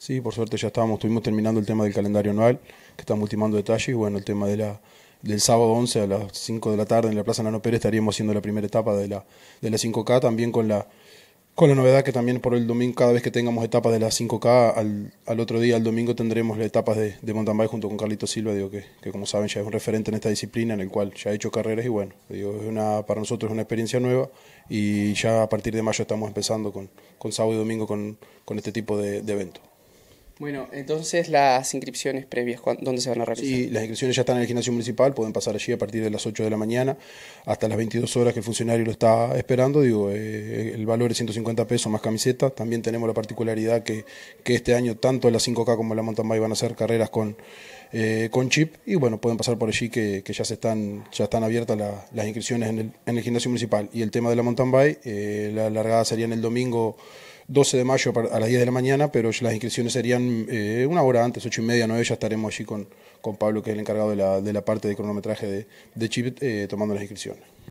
Sí, por suerte ya estábamos, estuvimos terminando el tema del calendario anual, que estamos ultimando detalles, y bueno, el tema de la, del sábado 11 a las 5 de la tarde en la Plaza Nano Pérez estaríamos haciendo la primera etapa de la, de la 5K, también con la, con la novedad que también por el domingo, cada vez que tengamos etapas de la 5K, al, otro día, al domingo, tendremos las etapas de, de junto con Carlito Silva, digo, que, como saben ya es un referente en esta disciplina, en el cual ya ha hecho carreras y bueno, digo, es una, para nosotros es una experiencia nueva y ya a partir de mayo estamos empezando con, con sábado y domingo con, con este tipo de eventos. Bueno, entonces las inscripciones previas, ¿dónde se van a realizar? Sí, las inscripciones ya están en el gimnasio municipal, pueden pasar allí a partir de las 8 de la mañana hasta las 22 horas que el funcionario lo está esperando. Digo, eh, el valor es 150 pesos más camiseta. También tenemos la particularidad que, que este año tanto la 5K como la mountain bike van a hacer carreras con, eh, con chip. Y bueno, pueden pasar por allí que, ya, se están, ya están abiertas las inscripciones en el, en el, gimnasio municipal. Y el tema de la mountain bike, eh, la largada sería en el domingo. 12 de mayo a las 10 de la mañana, pero las inscripciones serían eh, una hora antes, 8 y media, 9, ya estaremos allí con, con Pablo, que es el encargado de la, de la parte de cronometraje de, de Chip, eh, tomando las inscripciones.